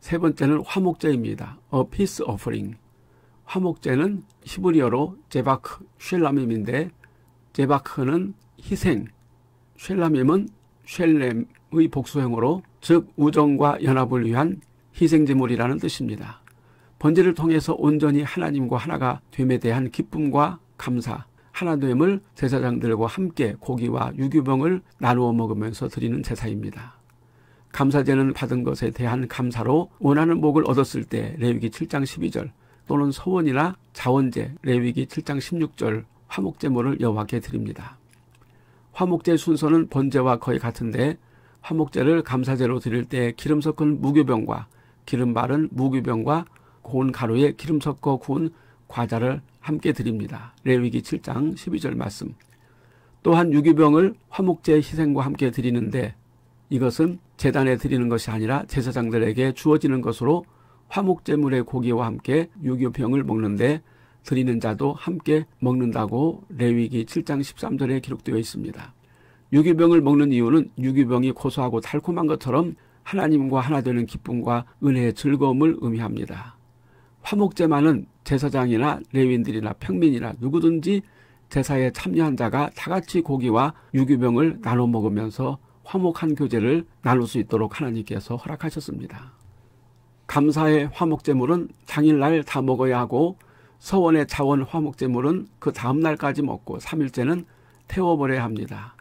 세 번째는 화목제입니다. A peace offering. 화목제는 히브리어로 제바크, 쉘라밈인데 제바크는 희생, 쉘라밈은 쉘렘의 복수형으로 즉 우정과 연합을 위한 희생제물이라는 뜻입니다. 번제를 통해서 온전히 하나님과 하나가 됨에 대한 기쁨과 감사, 하나됨을 제사장들과 함께 고기와 유교병을 나누어 먹으면서 드리는 제사입니다. 감사제는 받은 것에 대한 감사로 원하는 목을 얻었을 때 레위기 7장 12절 또는 소원이나 자원제 레위기 7장 16절 화목제물을 여호와께 드립니다. 화목제 순서는 번제와 거의 같은데 화목제를 감사제로 드릴 때 기름 섞은 무교병과 기름 바른 무교병과 고운 가루에 기름 섞어 구운 과자를 함께 드립니다. 레위기 7장 12절 말씀. 또한 유기병을 화목제 희생과 함께 드리는데 이것은 재단에 드리는 것이 아니라 제사장들에게 주어지는 것으로 화목제물의 고기와 함께 유교병을 먹는데 드리는 자도 함께 먹는다고 레위기 7장 13절에 기록되어 있습니다. 유교병을 먹는 이유는 유교병이 고소하고 달콤한 것처럼 하나님과 하나 되는 기쁨과 은혜의 즐거움을 의미합니다. 화목제만은 제사장이나 레위인들이나 평민이나 누구든지 제사에 참여한 자가 다같이 고기와 유교병을 나눠 먹으면서 화목한 교제를 나눌 수 있도록 하나님께서 허락하셨습니다. 감사의 화목제물은 당일날 다 먹어야 하고 서원의 자원 화목제물은 그 다음날까지 먹고 3일째는 태워버려야 합니다.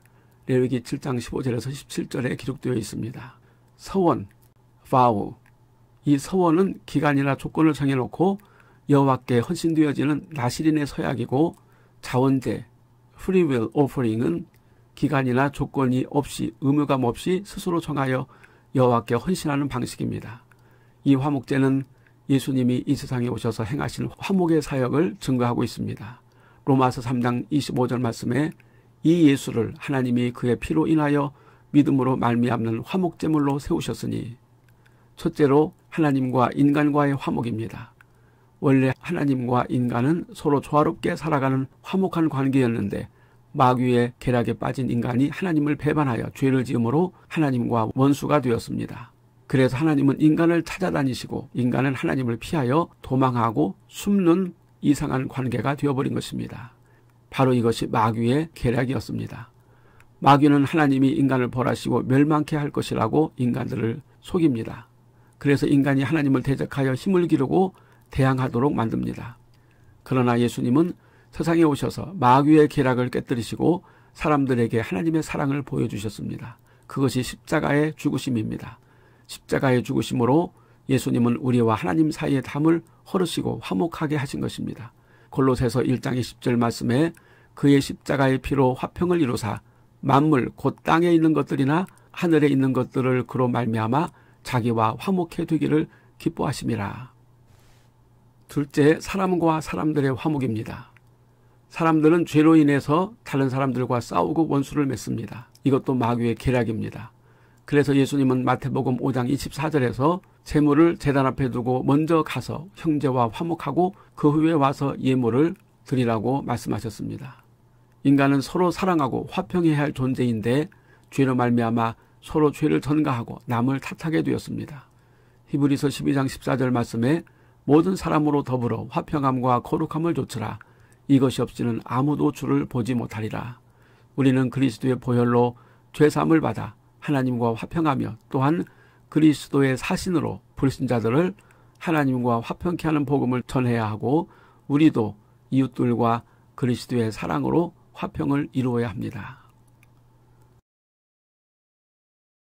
레위기 7장 15절에서 17절에 기록되어 있습니다. 서원, 바우. 이 서원은 기간이나 조건을 정해놓고 여호와께 헌신되어지는 나시린의 서약이고 자원제, 프리윌 오퍼링은 기간이나 조건이 없이 의무감 없이 스스로 정하여 여호와께 헌신하는 방식입니다. 이 화목제는 예수님이 이 세상에 오셔서 행하신 화목의 사역을 증거하고 있습니다. 로마서 3장 25절 말씀에 이 예수를 하나님이 그의 피로 인하여 믿음으로 말미암는 화목제물로 세우셨으니 첫째로 하나님과 인간과의 화목입니다. 원래 하나님과 인간은 서로 조화롭게 살아가는 화목한 관계였는데 마귀의 계략에 빠진 인간이 하나님을 배반하여 죄를 지음으로 하나님과 원수가 되었습니다. 그래서 하나님은 인간을 찾아다니시고 인간은 하나님을 피하여 도망하고 숨는 이상한 관계가 되어버린 것입니다. 바로 이것이 마귀의 계략이었습니다. 마귀는 하나님이 인간을 벌하시고 멸망케 할 것이라고 인간들을 속입니다. 그래서 인간이 하나님을 대적하여 힘을 기르고 대항하도록 만듭니다. 그러나 예수님은 세상에 오셔서 마귀의 계략을 깨뜨리시고 사람들에게 하나님의 사랑을 보여주셨습니다. 그것이 십자가의 죽으심입니다. 십자가의 죽으심으로 예수님은 우리와 하나님 사이의 담을 허르시고 화목하게 하신 것입니다. 골로새서 1장 20절 말씀에 그의 십자가의 피로 화평을 이루사 만물 곧 땅에 있는 것들이나 하늘에 있는 것들을 그로 말미암아 자기와 화목해 되기를 기뻐하심이라. 둘째 사람과 사람들의 화목입니다. 사람들은 죄로 인해서 다른 사람들과 싸우고 원수를 맺습니다. 이것도 마귀의 계략입니다. 그래서 예수님은 마태복음 5장 24절에서 재물을 재단 앞에 두고 먼저 가서 형제와 화목하고 그 후에 와서 예물을 드리라고 말씀하셨습니다. 인간은 서로 사랑하고 화평해야 할 존재인데 죄로 말미암아 서로 죄를 전가하고 남을 탓하게 되었습니다. 히브리서 12장 14절 말씀에 모든 사람으로 더불어 화평함과 거룩함을 조으라 이것이 없이는 아무도 주를 보지 못하리라. 우리는 그리스도의 보혈로 죄삼을 받아 하나님과 화평하며 또한 그리스도의 사신으로 불신자들을 하나님과 화평케 하는 복음을 전해야 하고 우리도 이웃들과 그리스도의 사랑으로 화평을 이루어야 합니다.